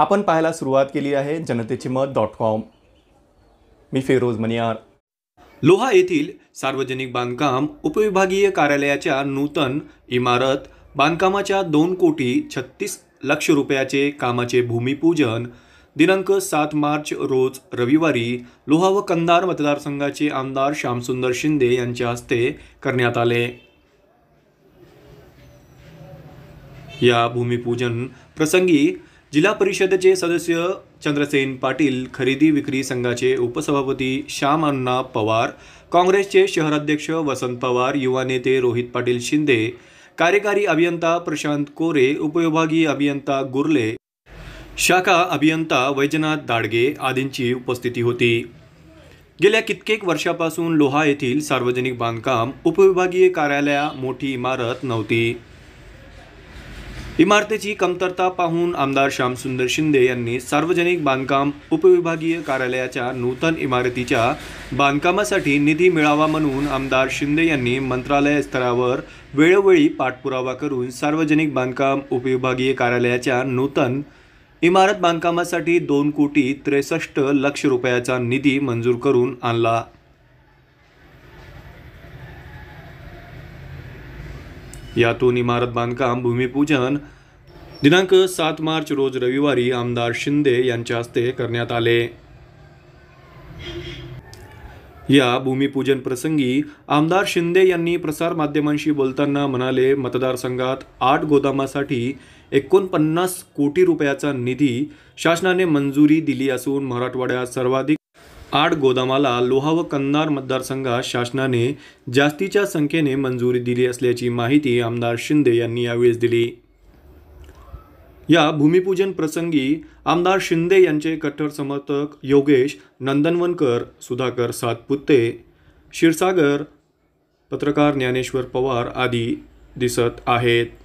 आपण पाहायला सुरुवात केली आहे जनतेचे मत डॉट कॉम मी फेरोज मनियार लोहा येथील सार्वजनिक बांधकाम उपविभागीय कार्यालयाच्या नूतन इमारत बांधकामाच्या दोन कोटी छत्तीस लक्ष रुपयाचे कामाचे भूमिपूजन दिनांक सात मार्च रोज रविवारी लोहा व कंदार मतदारसंघाचे आमदार श्यामसुंदर शिंदे यांच्या हस्ते करण्यात आले या भूमिपूजन प्रसंगी जिल्हा परिषदेचे सदस्य चंद्रसेन पाटील खरेदी विक्री संघाचे उपसभापती श्याम अण्णा पवार काँग्रेसचे शहराध्यक्ष वसंत पवार युवा नेते रोहित पाटील शिंदे कार्यकारी अभियंता प्रशांत कोरे उपविभागीय अभियंता गुरले शाखा अभियंता वैजनाथ दाडगे आदींची उपस्थिती होती गेल्या कित्येक वर्षापासून लोहा येथील सार्वजनिक बांधकाम उपविभागीय कार्यालया मोठी इमारत नव्हती इमारतीची कमतरता पाहून आमदार श्यामसुंदर शिंदे यांनी सार्वजनिक बांधकाम उपविभागीय कार्यालयाच्या नूतन इमारतीच्या बांधकामासाठी निधी मिळावा म्हणून आमदार शिंदे यांनी मंत्रालय स्तरावर वेळोवेळी पाठपुरावा करून सार्वजनिक बांधकाम उपविभागीय कार्यालयाच्या नूतन इमारत बांधकामासाठी दोन कोटी त्रेसष्ट लक्ष रुपयाचा निधी मंजूर करून आणला यातून इमारत बांधकाम भूमिपूजन दिनांक सात मार्च रोज रविवारी आमदार शिंदे यांच्या हस्ते करण्यात आले या भूमिपूजन प्रसंगी आमदार शिंदे यांनी प्रसार माध्यमांशी बोलताना म्हणाले मतदारसंघात आठ गोदामासाठी एकोणपन्नास कोटी रुपयाचा निधी शासनाने मंजुरी दिली असून मराठवाड्यात सर्वाधिक आठ गोदामाला लोहा व कन्नार मतदारसंघात शासनाने जास्तीच्या संख्येने मंजुरी दिली असल्याची माहिती आमदार शिंदे यांनी यावेळी दिली या भूमिपूजन प्रसंगी आमदार शिंदे यांचे कट्टर समर्थक योगेश नंदनवनकर सुधाकर सातपुते शिरसागर पत्रकार ज्ञानेश्वर पवार आदी दिसत आहेत